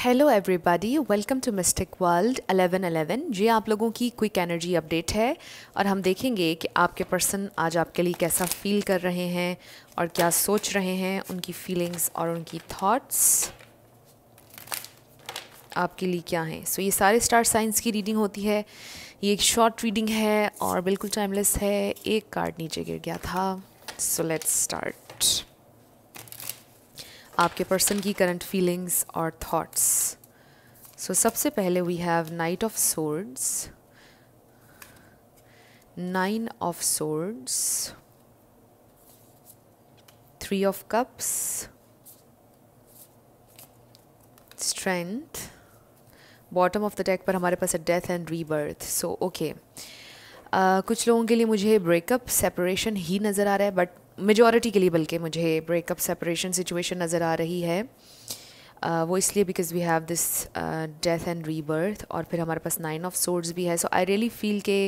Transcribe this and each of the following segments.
Hello everybody welcome to mystic world 1111 ये आप लोगों की क्विक एनर्जी अपडेट है और हम देखेंगे कि आपके पर्सन आज आपके लिए कैसा फील कर रहे हैं और क्या सोच रहे हैं उनकी फीलिंग्स और उनकी थॉट्स आपके लिए क्या हैं सो so, ये सारे स्टार साइंस की रीडिंग होती है ये एक शॉर्ट रीडिंग है और बिल्कुल टाइमलेस है एक कार्ड नीचे गिर गया था सो लेट्स स्टार्ट आपके पर्सन की करंट फीलिंग्स और थॉट्स सो सबसे पहले we have knight of swords nine of swords three of cups strength bottom of the deck पर हमारे पास है death and rebirth so okay कुछ लोगों के लिए मुझे ब्रेकअप सेपरेशन ही नज़र आ रहा है बट मेजॉरिटी के लिए बल्कि मुझे ब्रेकअप सेपरेशन सिचुएशन नज़र आ रही है वो इसलिए because we have this death and rebirth और फिर हमारे पास नाइन ऑफ सोर्ड्स भी है सो आई रियली फील के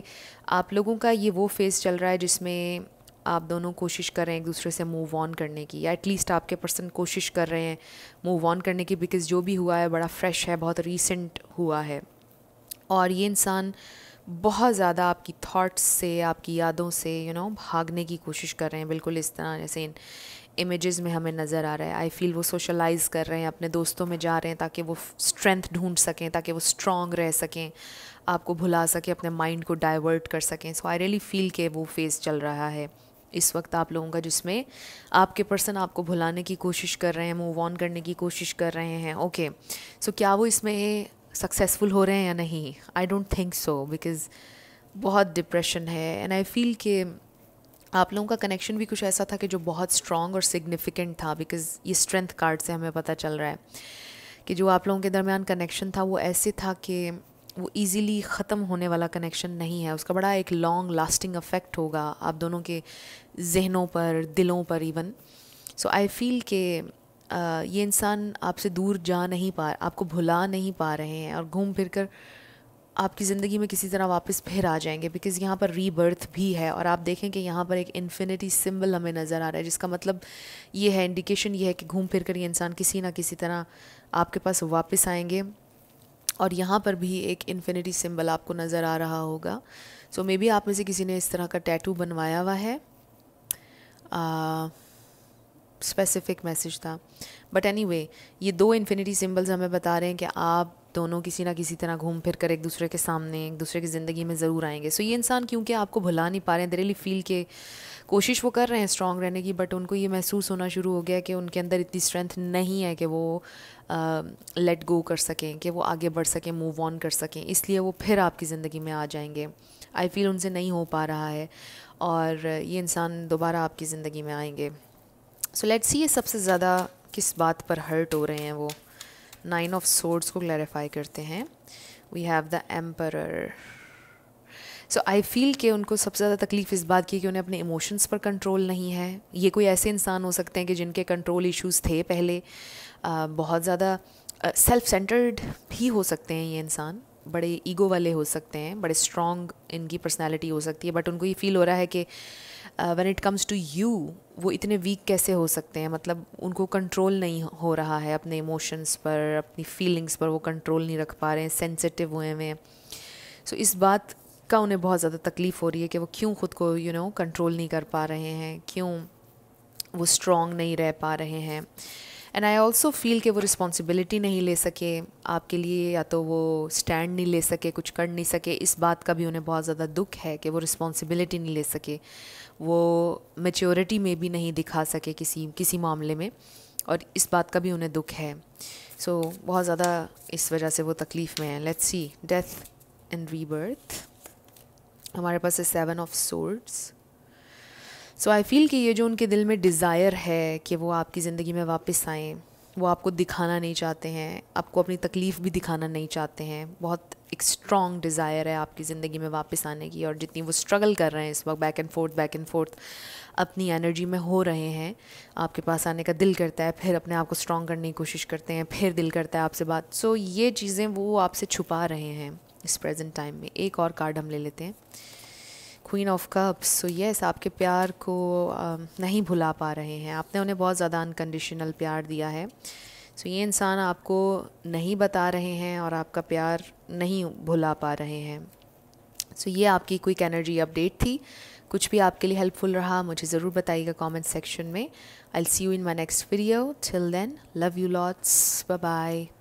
आप लोगों का ये वो फेज़ चल रहा है जिसमें आप दोनों कोशिश कर रहे हैं एक दूसरे से मूव ऑन करने की या एटलीस्ट आपके पर्सन कोशिश कर रहे हैं मूव ऑन करने की बिकॉज़ जो भी हुआ है बड़ा फ्रेश है बहुत रिसेंट हुआ है और ये इंसान uh, बहुत ज़्यादा आपकी थाट्स से आपकी यादों से यू you नो know, भागने की कोशिश कर रहे हैं बिल्कुल इस तरह जैसे इन इमेजेस में हमें नज़र आ रहा है आई फील वो सोशलाइज़ कर रहे हैं अपने दोस्तों में जा रहे हैं ताकि वो स्ट्रेंथ ढूंढ सकें ताकि वो स्ट्रांग रह सकें आपको भुला सकें अपने माइंड को डाइवर्ट कर सकें सो आई रियली फील के वो फेज़ चल रहा है इस वक्त आप लोगों का जिसमें आपके पर्सन आपको भुलाने की कोशिश कर रहे हैं मूव ऑन करने की कोशिश कर रहे हैं ओके okay. सो so, क्या वो इसमें सक्सेसफुल हो रहे हैं या नहीं I don't think so because बहुत डिप्रेशन है एंड आई फील कि आप लोगों का कनेक्शन भी कुछ ऐसा था कि जो बहुत स्ट्रॉन्ग और सिग्निफिकेंट था बिकॉज ये स्ट्रेंथ कार्ड से हमें पता चल रहा है कि जो आप लोगों के दरमियान कनेक्शन था वो ऐसे था कि वो ईज़िली ख़त्म होने वाला कनेक्शन नहीं है उसका बड़ा एक लॉन्ग लास्टिंग अफेक्ट होगा आप दोनों के जहनों पर दिलों पर इवन सो आई फील के ये इंसान आपसे दूर जा नहीं पा आपको भुला नहीं पा रहे हैं और घूम फिर कर आपकी ज़िंदगी में किसी तरह वापस फिर आ जाएंगे बिकॉज़ यहाँ पर रीबर्थ भी है और आप देखें कि यहाँ पर एक इन्फिनिटी सिंबल हमें नज़र आ रहा है जिसका मतलब ये है इंडिकेशन ये है कि घूम फिर कर ये इंसान किसी ना किसी तरह आपके पास वापस आएंगे और यहाँ पर भी एक इन्फिनिटी सिंबल आपको नज़र आ रहा होगा सो मे बी आप में से किसी ने इस तरह का टैटू बनवाया हुआ है आ, स्पेसिफिक मैसेज था बट एनी anyway, ये दो इन्फिनिटी सिम्बल्स हमें बता रहे हैं कि आप दोनों किसी ना किसी तरह घूम फिर कर एक दूसरे के सामने एक दूसरे की ज़िंदगी में ज़रूर आएंगे सो so, ये इंसान क्योंकि आपको भुला नहीं पा रहे हैं दरेली फील के कोशिश वो कर रहे हैं स्ट्रांग रहने की बट उनको ये महसूस होना शुरू हो गया कि उनके अंदर इतनी स्ट्रेंथ नहीं है कि वो लेट गो कर सकें कि वो आगे बढ़ सकें मूव ऑन कर सकें इसलिए वो फिर आपकी ज़िंदगी में आ जाएंगे आई फील उनसे नहीं हो पा रहा है और ये इंसान दोबारा आपकी ज़िंदगी में आएंगे सो लेट्स सी ये सबसे ज़्यादा किस बात पर हर्ट हो रहे हैं वो नाइन ऑफ सोर्ड्स को क्लैरिफाई करते हैं we have the emperor so I feel कि उनको सबसे ज़्यादा तकलीफ़ इस बात की कि उन्हें अपने इमोशंस पर कंट्रोल नहीं है ये कोई ऐसे इंसान हो सकते हैं कि जिनके कंट्रोल इश्यूज थे पहले आ, बहुत ज़्यादा सेल्फ सेंटर्ड भी हो सकते हैं ये इंसान बड़े ईगो वाले हो सकते हैं बड़े स्ट्रॉन्ग इनकी पर्सनैलिटी हो सकती है बट उनको ये फील हो रहा है कि when it comes to you वो इतने वीक कैसे हो सकते हैं मतलब उनको कंट्रोल नहीं हो रहा है अपने इमोशंस पर अपनी फीलिंग्स पर वो कंट्रोल नहीं रख पा रहे हैं सेंसिटिव हुए हुए हैं सो इस बात का उन्हें बहुत ज़्यादा तकलीफ़ हो रही है कि वो क्यों ख़ुद को यू नो कंट्रोल नहीं कर पा रहे हैं क्यों वो स्ट्रॉन्ग नहीं रह पा रहे हैं एंड आई ऑल्सो फील कि वो रिस्पॉन्सिबिलिटी नहीं ले सके आपके लिए या तो वो स्टैंड नहीं ले सके कुछ कर नहीं सके इस बात का भी उन्हें बहुत ज़्यादा दुख है कि वो रिस्पॉन्सिबिलिटी नहीं ले सके वो मेच्योरिटी में भी नहीं दिखा सके किसी किसी मामले में और इस बात का भी उन्हें दुख है सो so, बहुत ज़्यादा इस वजह से वो तकलीफ़ में है let's see death and rebirth हमारे पास है seven of swords so I feel कि ये जो उनके दिल में डिज़ायर है कि वो आपकी ज़िंदगी में वापस आएँ वो आपको दिखाना नहीं चाहते हैं आपको अपनी तकलीफ़ भी दिखाना नहीं चाहते हैं बहुत एक स्ट्रॉन्ग डिज़ायर है आपकी ज़िंदगी में वापस आने की और जितनी वो स्ट्रगल कर रहे हैं इस वक्त back and forth back and forth अपनी एनर्जी में हो रहे हैं आपके पास आने का दिल करता है फिर अपने आप को स्ट्रॉन्ग करने की कोशिश करते हैं फिर दिल करता है आपसे बात सो so, ये चीज़ें वो आपसे छुपा रहे हैं इस प्रेजेंट टाइम में एक और कार्ड हम ले लेते हैं queen of cups so yes आपके प्यार को नहीं भुला पा रहे हैं आपने उन्हें बहुत ज़्यादा अनकंडीशनल प्यार दिया है सो so, ये इंसान आपको नहीं बता रहे हैं और आपका प्यार नहीं भुला पा रहे हैं सो so, ये आपकी क्विक एनर्जी अपडेट थी कुछ भी आपके लिए हेल्पफुल रहा मुझे ज़रूर बताइएगा कमेंट सेक्शन में I see you in my next video till then love you lots bye bye